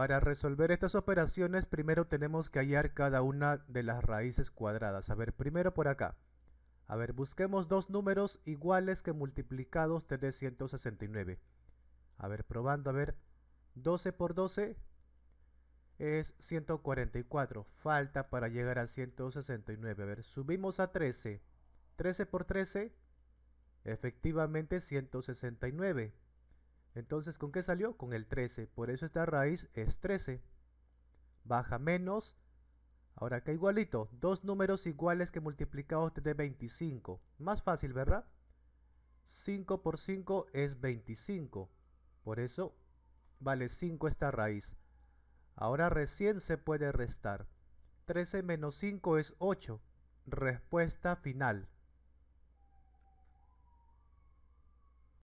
Para resolver estas operaciones primero tenemos que hallar cada una de las raíces cuadradas. A ver, primero por acá. A ver, busquemos dos números iguales que multiplicados de 169. A ver, probando, a ver, 12 por 12 es 144. Falta para llegar a 169. A ver, subimos a 13. 13 por 13, efectivamente 169. Entonces, ¿con qué salió? Con el 13. Por eso esta raíz es 13. Baja menos. Ahora acá igualito. Dos números iguales que multiplicados te 25. Más fácil, ¿verdad? 5 por 5 es 25. Por eso vale 5 esta raíz. Ahora recién se puede restar. 13 menos 5 es 8. Respuesta final.